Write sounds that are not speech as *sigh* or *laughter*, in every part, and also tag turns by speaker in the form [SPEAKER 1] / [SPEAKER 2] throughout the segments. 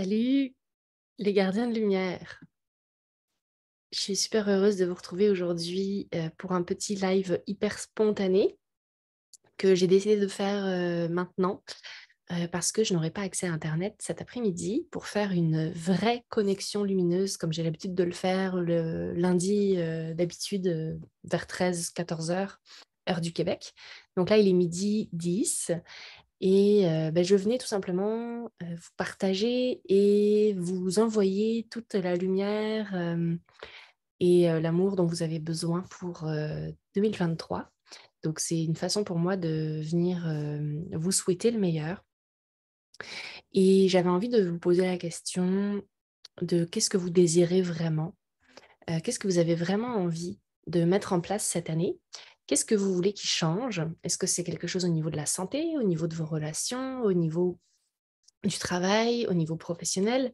[SPEAKER 1] Salut les gardiens de lumière. Je suis super heureuse de vous retrouver aujourd'hui euh, pour un petit live hyper spontané que j'ai décidé de faire euh, maintenant euh, parce que je n'aurai pas accès à Internet cet après-midi pour faire une vraie connexion lumineuse comme j'ai l'habitude de le faire le lundi d'habitude vers 13-14 heures heure du Québec. Donc là, il est midi 10 et bah, je venais tout simplement vous partager et vous envoyer toute la lumière et l'amour dont vous avez besoin pour 2023. Donc c'est une façon pour moi de venir vous souhaiter le meilleur. Et j'avais envie de vous poser la question de qu'est-ce que vous désirez vraiment Qu'est-ce que vous avez vraiment envie de mettre en place cette année Qu'est-ce que vous voulez qui change Est-ce que c'est quelque chose au niveau de la santé, au niveau de vos relations, au niveau du travail, au niveau professionnel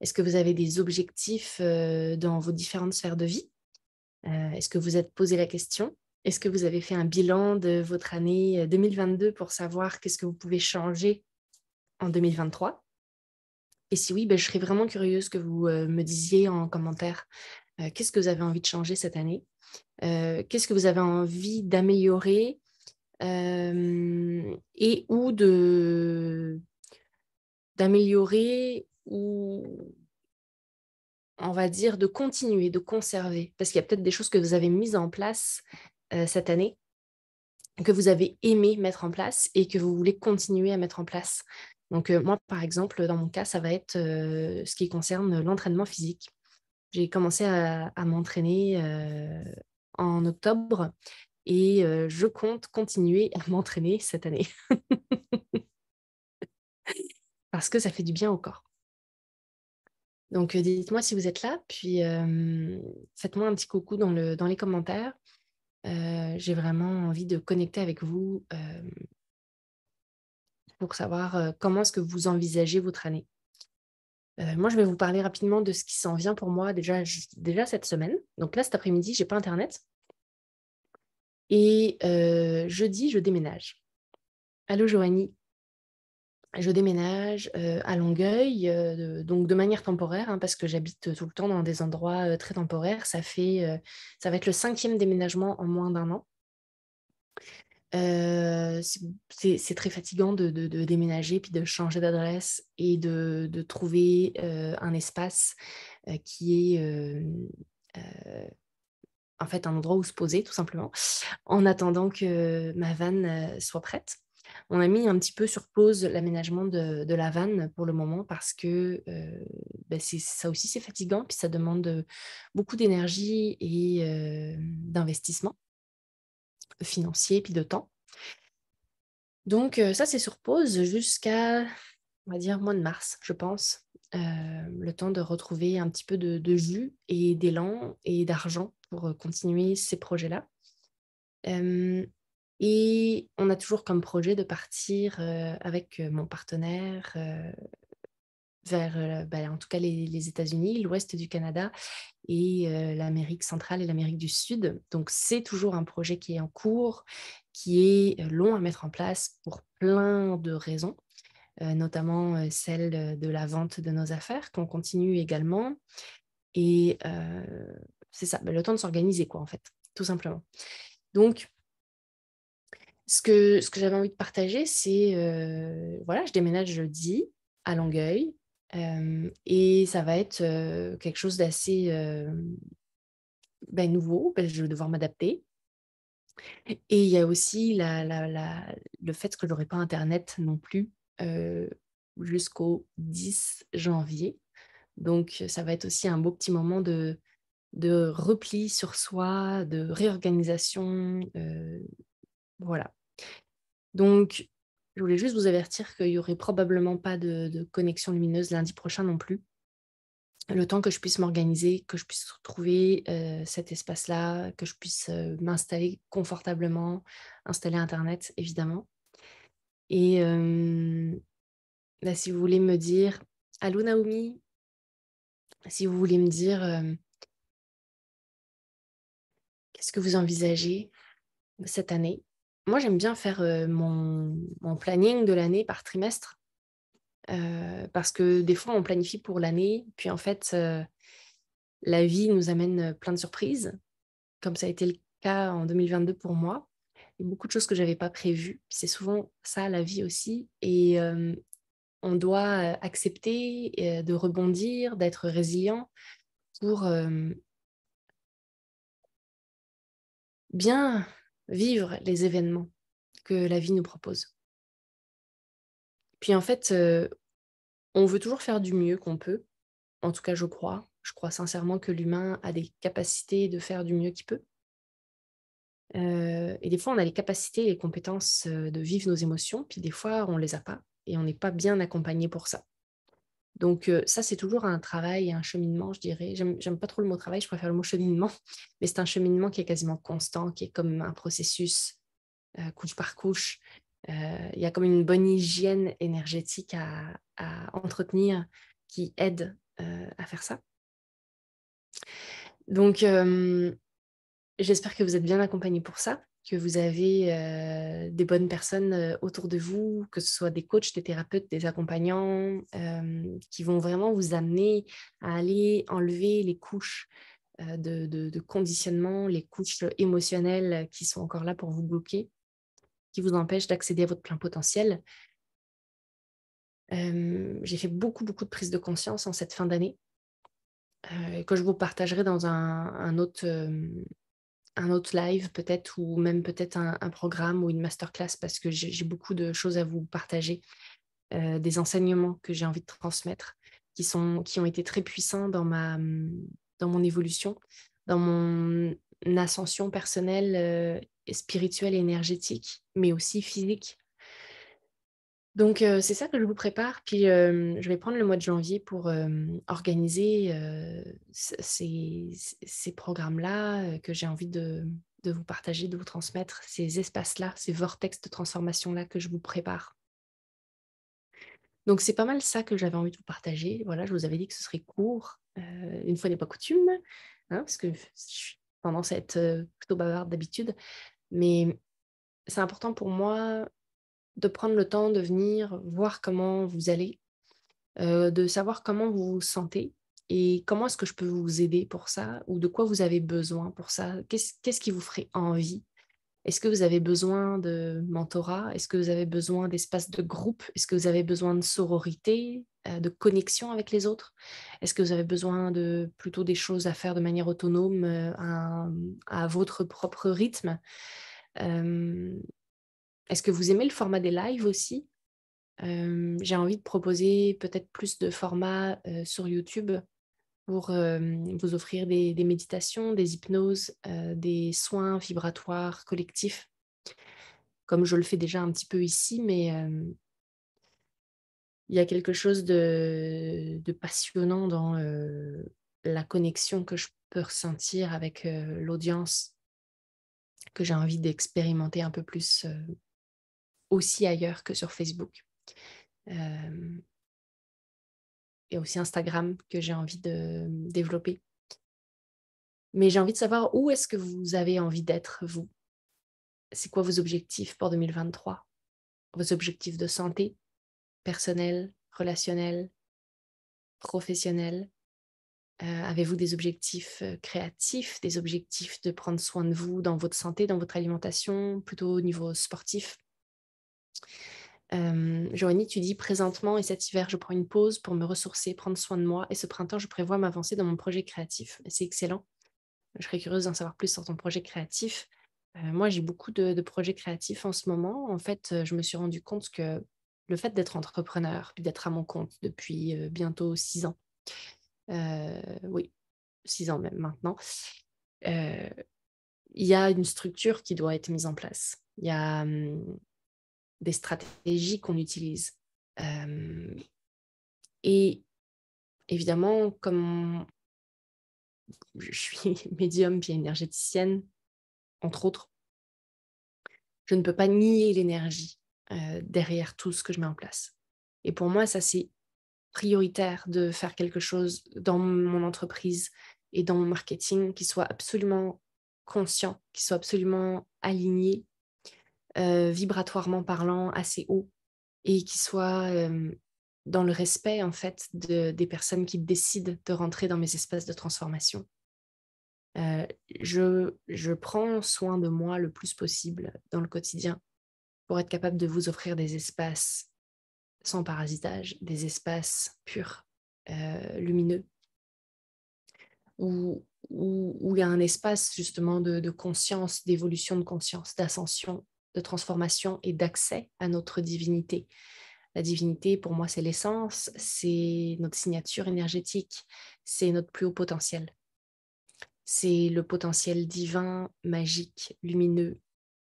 [SPEAKER 1] Est-ce que vous avez des objectifs euh, dans vos différentes sphères de vie euh, Est-ce que vous êtes posé la question Est-ce que vous avez fait un bilan de votre année 2022 euh, pour savoir qu'est-ce que vous pouvez changer en 2023 et si oui, ben, je serais vraiment curieuse que vous me disiez en commentaire euh, qu'est-ce que vous avez envie de changer cette année euh, Qu'est-ce que vous avez envie d'améliorer euh, et ou de d'améliorer ou on va dire, de continuer, de conserver Parce qu'il y a peut-être des choses que vous avez mises en place cette année, que vous avez aimé mettre en place et que vous voulez continuer à mettre en place. Donc moi, par exemple, dans mon cas, ça va être ce qui concerne l'entraînement physique j'ai commencé à, m'entraîner euh, en octobre et euh, je compte continuer à *laughs* m'entraîner cette année. *laughs* Parce que ça fait du bien au corps. Donc euh, dites-moi si vous êtes là, puis faites-moi un petit coucou dans, le, dans les commentaires. j'ai vraiment envie de connecter avec vous pour savoir comment est-ce que vous envisagez votre année. Euh, moi, je vais vous parler rapidement de ce qui s'en vient pour moi déjà, déjà cette semaine. Donc là, cet après-midi, je n'ai pas Internet. Et euh, jeudi, je déménage. Allô, Joanie. Je déménage euh, à Longueuil, donc de manière temporaire, hein, parce que j'habite tout le temps dans des endroits très temporaires. Ça, fait, ça va être le cinquième déménagement en moins d'un an. Euh, c'est très fatigant de, déménager, puis de changer d'adresse et de, trouver euh, un espace euh, qui est en fait un endroit où se poser, tout simplement, en attendant que ma vanne soit prête. On a mis un petit peu sur pause l'aménagement de, la vanne pour le moment parce que ben, ça aussi c'est fatigant, puis ça demande beaucoup d'énergie et d'investissement financier puis de temps. Donc euh, ça, c'est sur pause jusqu'à, on va dire, mois de mars, je pense. Euh, le temps de retrouver un petit peu de, jus et d'élan et d'argent pour euh, continuer ces projets-là. et on a toujours comme projet de partir avec mon partenaire vers, euh, bah, en tout cas, les, États-Unis, l'ouest du Canada et euh, l'Amérique centrale et l'Amérique du Sud. Donc, c'est toujours un projet qui est en cours, qui est euh, long à mettre en place pour plein de raisons, notamment celle de la vente de nos affaires qu'on continue également. Et c'est ça, bah, le temps de s'organiser, quoi, en fait, tout simplement. Donc, ce que, ce que j'avais envie de partager, c'est, voilà, je déménage jeudi à Longueuil et ça va être quelque chose d'assez ben, nouveau. Ben, je vais devoir m'adapter. Et il y a aussi la, le fait que je n'aurai pas Internet non plus jusqu'au 10 janvier. Donc, ça va être aussi un beau petit moment de, de repli sur soi, de réorganisation. voilà. Donc, je voulais juste vous avertir qu'il n'y aurait probablement pas de, connexion lumineuse lundi prochain non plus. Le temps que je puisse m'organiser, que je puisse trouver euh, cet espace-là, que je puisse euh, m'installer confortablement, installer Internet, évidemment. Et euh, bah, si vous voulez me dire, allô Naomi, si vous voulez me dire, qu'est-ce que vous envisagez cette année moi, j'aime bien faire euh, mon, planning de l'année par trimestre. Euh, parce que des fois, on planifie pour l'année, puis en fait, euh, la vie nous amène plein de surprises, comme ça a été le cas en 2022 pour moi. Et beaucoup de choses que je n'avais pas prévues. C'est souvent ça, la vie aussi. Et on doit accepter de rebondir, d'être résilient pour bien vivre les événements que la vie nous propose. Puis en fait, euh, on veut toujours faire du mieux qu'on peut. En tout cas, je crois. Je crois sincèrement que l'humain a des capacités de faire du mieux qu'il peut. Euh, et des fois, on a les capacités et les compétences euh, de vivre nos émotions, puis des fois, on ne les a pas et on n'est pas bien accompagné pour ça. Donc ça, c'est toujours un travail, un cheminement, je dirais. J'aime pas trop le mot travail, je préfère le mot cheminement, *laughs* mais c'est un cheminement qui est quasiment constant, qui est comme un processus couche par couche. Il y a comme une bonne hygiène énergétique à, à entretenir qui aide à faire ça. Donc, j'espère que vous êtes bien accompagnés pour ça que vous avez euh, des bonnes personnes euh, autour de vous, que ce soit des coachs, des thérapeutes, des accompagnants, euh, qui vont vraiment vous amener à aller enlever les couches de, conditionnement, les couches émotionnelles qui sont encore là pour vous bloquer, qui vous empêchent d'accéder à votre plein potentiel. J'ai fait beaucoup, beaucoup de prises de conscience en cette fin d'année. que je vous partagerai dans un autre un autre live peut-être ou même peut-être un, programme ou une masterclass parce que j'ai beaucoup de choses à vous partager, euh, des enseignements que j'ai envie de transmettre qui, sont, qui ont été très puissants dans, ma, mmh, dans mon évolution, dans mon ascension personnelle, euh, spirituelle, énergétique, mais aussi physique. Donc, c'est ça que je vous prépare. Puis, je vais prendre le mois de janvier pour organiser ces, programmes-là que j'ai envie de, vous partager, de vous transmettre, ces espaces-là, ces vortex de transformation-là que je vous prépare. Donc, c'est pas mal ça que j'avais envie de vous partager. Voilà, je vous avais dit que ce serait court, une fois n'est pas coutume, hein, parce que je suis tendance à être plutôt bavarde d'habitude. Mais c'est important pour moi de prendre le temps de venir voir comment vous allez, euh, de savoir comment vous vous sentez et comment est-ce que je peux vous aider pour ça ou de quoi vous avez besoin pour ça. Qu'est-ce qui vous ferait envie Est-ce que vous avez besoin de mentorat Est-ce que vous avez besoin d'espace de groupe Est-ce que vous avez besoin de sororité, euh, de connexion avec les autres Est-ce que vous avez besoin de plutôt des choses à faire de manière autonome euh, à, à, votre propre rythme est-ce que vous aimez le format des lives aussi euh, J'ai envie de proposer peut-être plus de formats euh, sur YouTube pour euh, vous offrir des, méditations, des hypnoses, des soins vibratoires collectifs, comme je le fais déjà un petit peu ici, mais il y a quelque chose de, passionnant dans la connexion que je peux ressentir avec l'audience que j'ai envie d'expérimenter un peu plus aussi ailleurs que sur Facebook. Euh, et aussi Instagram que j'ai envie de développer. Mais j'ai envie de savoir où est-ce que vous avez envie d'être, vous. C'est quoi vos objectifs pour 2023 Vos objectifs de santé personnel, relationnel, professionnel euh, Avez-vous des objectifs euh, créatifs, des objectifs de prendre soin de vous dans votre santé, dans votre alimentation, plutôt au niveau sportif euh, Joanie, tu dis présentement et cet hiver, je prends une pause pour me ressourcer, prendre soin de moi. Et ce printemps, je prévois m'avancer dans mon projet créatif. C'est excellent. Je serais curieuse d'en savoir plus sur ton projet créatif. moi, j'ai beaucoup de, projets créatifs en ce moment. En fait, je me suis rendu compte que le fait d'être entrepreneur, puis d'être à mon compte depuis bientôt six ans, oui, six ans même maintenant, il y a une structure qui doit être mise en place. Il y a des stratégies qu'on utilise. Euh, et évidemment, comme je suis *laughs* médium puis énergéticienne, entre autres, je ne peux pas nier l'énergie euh, derrière tout ce que je mets en place. Et pour moi, ça, c'est prioritaire de faire quelque chose dans mon entreprise et dans mon marketing qui soit absolument conscient, qui soit absolument aligné euh, vibratoirement parlant, assez haut et qui soit euh, dans le respect en fait des personnes qui décident de rentrer dans mes espaces de transformation. Euh, je, prends soin de moi le plus possible dans le quotidien pour être capable de vous offrir des espaces sans parasitage, des espaces purs, lumineux, où, où, il y a un espace justement de conscience, d'évolution de conscience, d'ascension, de transformation et d'accès à notre divinité. La divinité, pour moi, c'est l'essence, c'est notre signature énergétique, c'est notre plus haut potentiel. C'est le potentiel divin, magique, lumineux,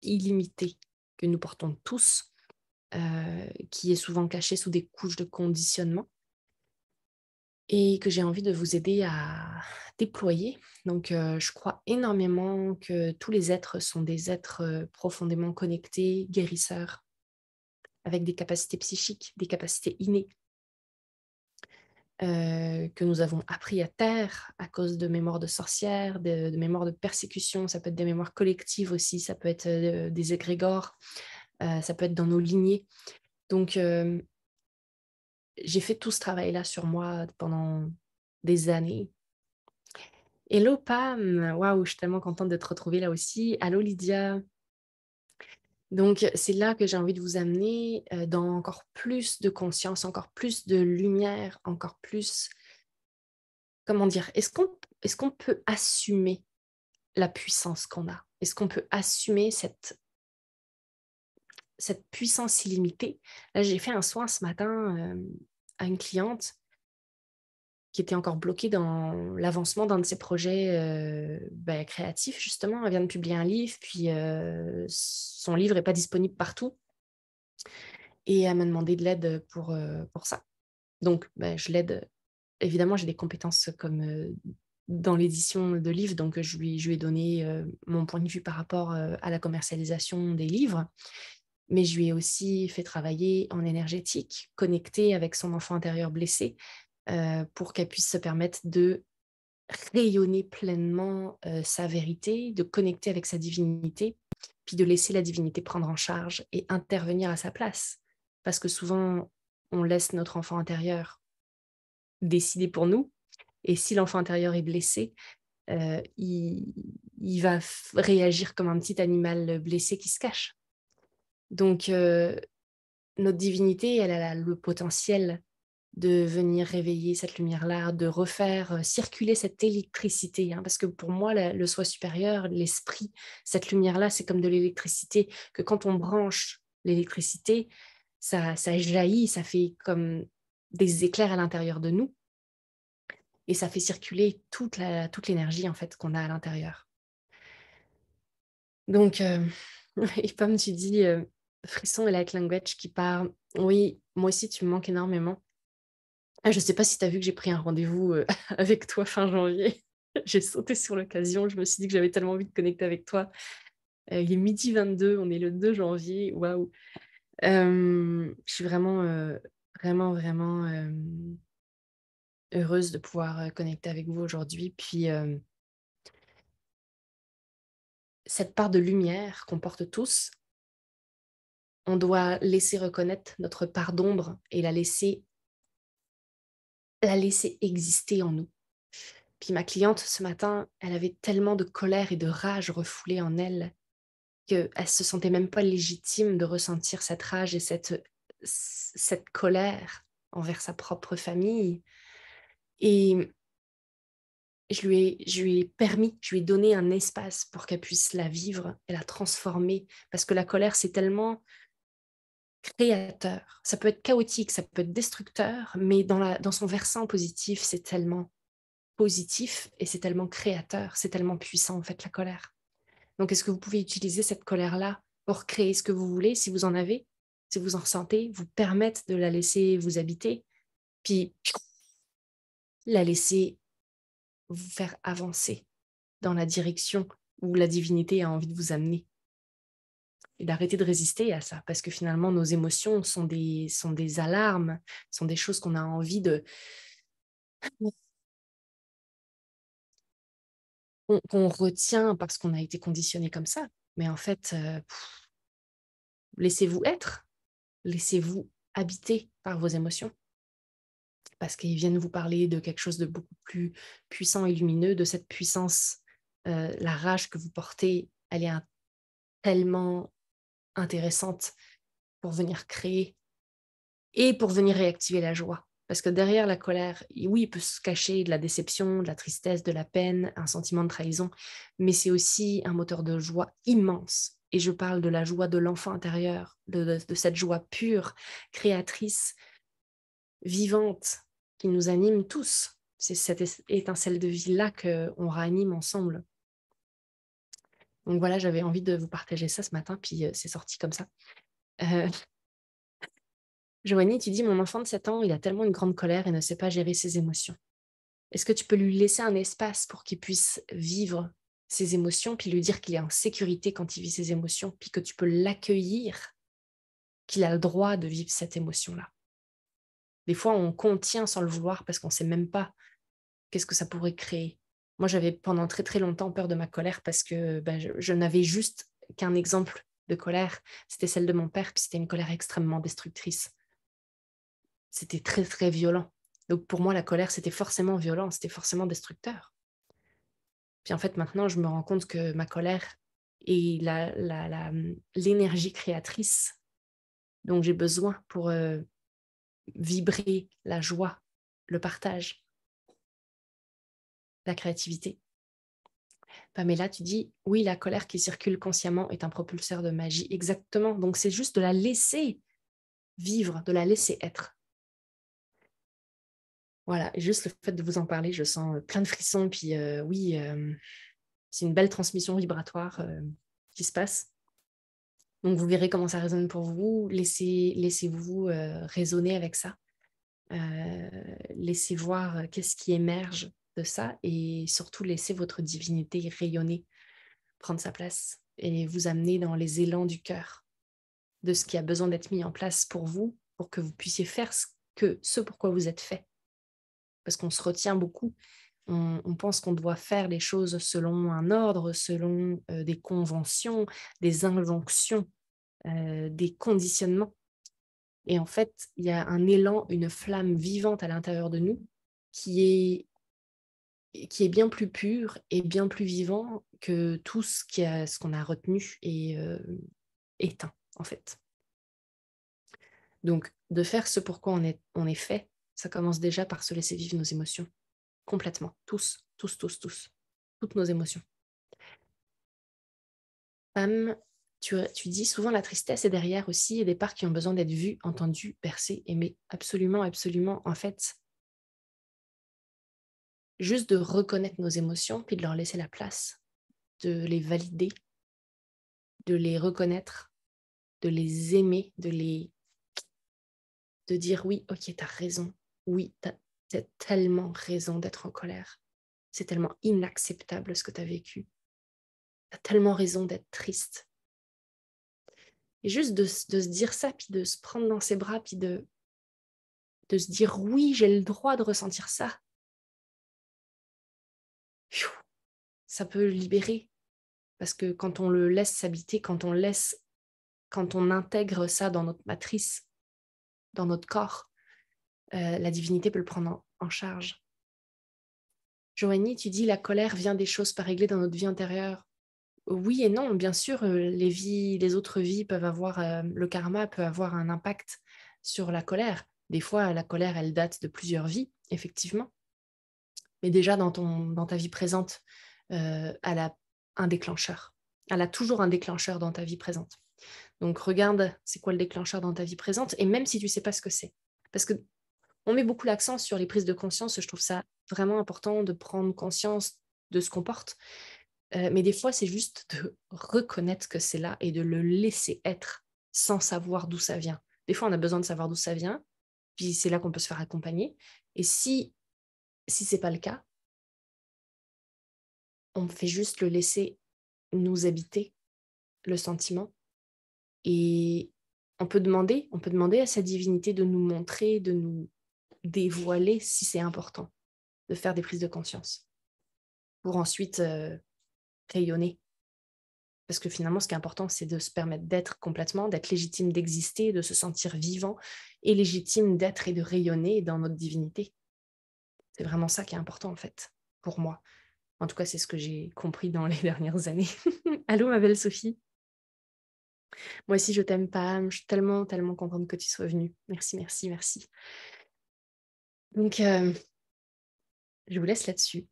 [SPEAKER 1] illimité que nous portons tous, euh, qui est souvent caché sous des couches de conditionnement et que j'ai envie de vous aider à déployer. Donc, euh, je crois énormément que tous les êtres sont des êtres euh, profondément connectés, guérisseurs, avec des capacités psychiques, des capacités innées, euh, que nous avons appris à terre à cause de mémoires de sorcières, de, mémoires de persécution, ça peut être des mémoires collectives aussi, ça peut être des égrégores, ça peut être dans nos lignées. Donc, j'ai fait tout ce travail-là sur moi pendant des années. Hello Pam, waouh, je suis tellement contente de te retrouver là aussi. Allô Lydia. Donc c'est là que j'ai envie de vous amener euh, dans encore plus de conscience, encore plus de lumière, encore plus, comment dire, est-ce qu'on est qu'on peut assumer la puissance qu'on a Est-ce qu'on peut assumer cette, cette puissance illimitée Là j'ai fait un soin ce matin. Euh, à une cliente qui était encore bloquée dans l'avancement d'un de ses projets euh, ben, créatifs, justement. Elle vient de publier un livre, puis euh, son livre n'est pas disponible partout. Et elle m'a demandé de l'aide pour, euh, pour ça. Donc, ben, je l'aide. Évidemment, j'ai des compétences comme dans l'édition de livres, donc je lui, je lui ai donné mon point de vue par rapport à la commercialisation des livres mais je lui ai aussi fait travailler en énergétique, connecter avec son enfant intérieur blessé euh, pour qu'elle puisse se permettre de rayonner pleinement euh, sa vérité, de connecter avec sa divinité, puis de laisser la divinité prendre en charge et intervenir à sa place. Parce que souvent, on laisse notre enfant intérieur décider pour nous, et si l'enfant intérieur est blessé, euh, il va réagir comme un petit animal blessé qui se cache. Donc, euh, notre divinité, elle a le potentiel de venir réveiller cette lumière-là, de refaire euh, circuler cette électricité. Hein, parce que pour moi, le soi supérieur, l'esprit, cette lumière-là, c'est comme de l'électricité, que quand on branche l'électricité, ça, jaillit, ça fait comme des éclairs à l'intérieur de nous. Et ça fait circuler toute, l'énergie en fait qu'on a à l'intérieur. Donc, euh, *laughs* et comme tu dis, Frisson et Light Language qui parle. Oui, moi aussi, tu me manques énormément. Ah, je ne sais pas si tu as vu que j'ai pris un rendez-vous euh, *laughs* avec toi fin janvier. *laughs* j'ai sauté sur l'occasion. Je me suis dit que j'avais tellement envie de connecter avec toi. Euh, il est midi 22, on est le 2 janvier. Waouh! Euh, je suis vraiment, vraiment, vraiment heureuse de pouvoir connecter avec vous aujourd'hui. Puis. cette part de lumière qu'on porte tous, on doit laisser reconnaître notre part d'ombre et la laisser, la laisser exister en nous. Puis ma cliente, ce matin, elle avait tellement de colère et de rage refoulée en elle qu'elle ne se sentait même pas légitime de ressentir cette rage et cette, cette colère envers sa propre famille. Et je lui, ai, je lui ai permis, je lui ai donné un espace pour qu'elle puisse la vivre et la transformer. Parce que la colère, c'est tellement créateur. Ça peut être chaotique, ça peut être destructeur, mais dans, son versant positif, c'est tellement positif et c'est tellement créateur, c'est tellement puissant en fait la colère. Donc est-ce que vous pouvez utiliser cette colère-là pour créer ce que vous voulez, si vous en avez, si vous en ressentez, vous permettre de la laisser vous habiter, puis la laisser vous faire avancer dans la direction où la divinité a envie de vous amener et d'arrêter de résister à ça, parce que finalement, nos émotions sont des, sont des alarmes, sont des choses qu'on a envie de... qu'on retient parce qu'on a été conditionné comme ça. Mais en fait, euh, laissez-vous être, laissez-vous habiter par vos émotions, parce qu'ils viennent vous parler de quelque chose de beaucoup plus puissant et lumineux, de cette puissance, euh, la rage que vous portez, elle est tellement intéressante pour venir créer et pour venir réactiver la joie. Parce que derrière la colère, oui, il peut se cacher de la déception, de la tristesse, de la peine, un sentiment de trahison, mais c'est aussi un moteur de joie immense. Et je parle de la joie de l'enfant intérieur, de, cette joie pure, créatrice, vivante, qui nous anime tous. C'est cette étincelle de vie-là qu'on ranime ensemble. Donc voilà, j'avais envie de vous partager ça ce matin, puis euh, c'est sorti comme ça. Euh... *laughs* Joanie, tu dis, mon enfant de 7 ans, il a tellement une grande colère et ne sait pas gérer ses émotions. Est-ce que tu peux lui laisser un espace pour qu'il puisse vivre ses émotions, puis lui dire qu'il est en sécurité quand il vit ses émotions, puis que tu peux l'accueillir, qu'il a le droit de vivre cette émotion-là Des fois, on contient sans le vouloir parce qu'on ne sait même pas qu'est-ce que ça pourrait créer. Moi, j'avais pendant très très longtemps peur de ma colère parce que bah, je, n'avais juste qu'un exemple de colère. C'était celle de mon père, puis c'était une colère extrêmement destructrice. C'était très très violent. Donc pour moi, la colère, c'était forcément violent, c'était forcément destructeur. Puis en fait, maintenant, je me rends compte que ma colère est l'énergie créatrice dont j'ai besoin pour euh, vibrer la joie, le partage, la créativité. Pamela, tu dis, oui, la colère qui circule consciemment est un propulseur de magie. Exactement. Donc c'est juste de la laisser vivre, de la laisser être. Voilà, juste le fait de vous en parler, je sens euh, plein de frissons. Puis euh, oui, euh, c'est une belle transmission vibratoire qui se passe. Donc vous verrez comment ça résonne pour vous. Laissez, laissez-vous résonner avec ça. laissez voir qu'est-ce qui émerge ça et surtout laisser votre divinité rayonner, prendre sa place et vous amener dans les élans du cœur, de ce qui a besoin d'être mis en place pour vous, pour que vous puissiez faire ce, que, ce pourquoi vous êtes fait. Parce qu'on se retient beaucoup, on, pense qu'on doit faire les choses selon un ordre, selon euh, des conventions, des injonctions, euh, des conditionnements. Et en fait, il y a un élan, une flamme vivante à l'intérieur de nous qui est qui est bien plus pur et bien plus vivant que tout ce qu'on a, qu'on a retenu et euh, éteint, en fait. Donc, de faire ce pourquoi on est, on est fait, ça commence déjà par se laisser vivre nos émotions, complètement, tous, tous, tous, tous, toutes nos émotions. Pam, tu, dis souvent la tristesse est derrière aussi et des parts qui ont besoin d'être vues, entendues, percées, aimées. Absolument, absolument. En fait, juste de reconnaître nos émotions, puis de leur laisser la place, de les valider, de les reconnaître, de les aimer, de les de dire oui, ok, t'as raison, oui, t'as tellement raison d'être en colère, c'est tellement inacceptable ce que t'as vécu, t'as tellement raison d'être triste. Et juste de, de, se dire ça, puis de se prendre dans ses bras, puis de, de se dire oui, j'ai le droit de ressentir ça, ça peut libérer. Parce que quand on le laisse s'habiter, quand on laisse, quand on intègre ça dans notre matrice, dans notre corps, euh, la divinité peut le prendre en, charge. Joanie, tu dis la colère vient des choses pas réglées dans notre vie intérieure. Oui et non, bien sûr, euh, les vies, les autres vies peuvent avoir, euh, le karma peut avoir un impact sur la colère. Des fois, la colère, elle date de plusieurs vies, effectivement. Mais déjà dans, ton, dans ta vie présente, elle euh, a un déclencheur. Elle a toujours un déclencheur dans ta vie présente. Donc regarde, c'est quoi le déclencheur dans ta vie présente, et même si tu ne sais pas ce que c'est. Parce que on met beaucoup l'accent sur les prises de conscience, je trouve ça vraiment important de prendre conscience de ce qu'on porte. Euh, mais des fois, c'est juste de reconnaître que c'est là et de le laisser être sans savoir d'où ça vient. Des fois, on a besoin de savoir d'où ça vient, puis c'est là qu'on peut se faire accompagner. Et si si c'est pas le cas, on fait juste le laisser nous habiter, le sentiment. Et on peut demander, on peut demander à sa divinité de nous montrer, de nous dévoiler si c'est important, de faire des prises de conscience pour ensuite euh, rayonner. Parce que finalement, ce qui est important, c'est de se permettre d'être complètement, d'être légitime d'exister, de se sentir vivant et légitime d'être et de rayonner dans notre divinité. C'est vraiment ça qui est important, en fait, pour moi. En tout cas, c'est ce que j'ai compris dans les *laughs* dernières années. Allô, ma belle Sophie Moi aussi, je t'aime pas. Je suis tellement, tellement contente que tu sois venue. Merci, merci, merci. Donc, euh, je vous laisse là-dessus,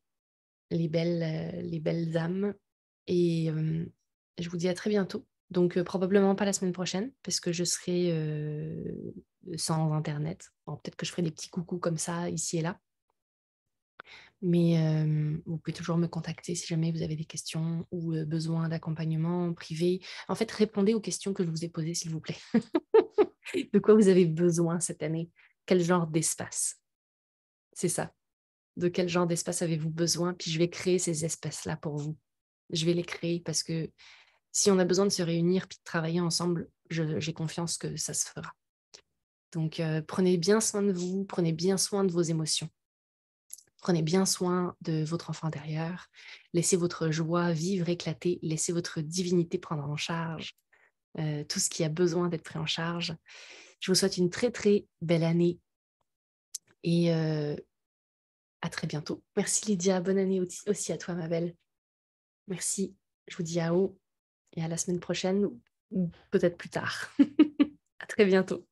[SPEAKER 1] les belles, euh, les belles âmes. Et euh, je vous dis à très bientôt. Donc, probablement pas la semaine prochaine, parce que je serai sans Internet. Peut-être que je ferai des petits coucous comme ça, ici et là. Mais vous pouvez toujours me contacter si jamais vous avez des questions ou besoin d'accompagnement privé. En fait, répondez aux questions que je vous ai posées, s'il vous plaît. *laughs* de quoi vous avez besoin cette année Quel genre d'espace C'est ça. De quel genre d'espace avez-vous besoin Puis je vais créer ces espaces-là pour vous. Je vais les créer parce que si on a besoin de se réunir puis de travailler ensemble, j'ai confiance que ça se fera. Donc, prenez bien soin de vous, prenez bien soin de vos émotions. Prenez bien soin de votre enfant intérieur. Laissez votre joie vivre, éclater. Laissez votre divinité prendre en charge euh, tout ce qui a besoin d'être pris en charge. Je vous souhaite une très, très belle année et euh, à très bientôt. Merci Lydia. Bonne année aussi à toi, ma belle. Merci. Je vous dis à haut et à la semaine prochaine ou peut-être plus tard. *laughs* à très bientôt.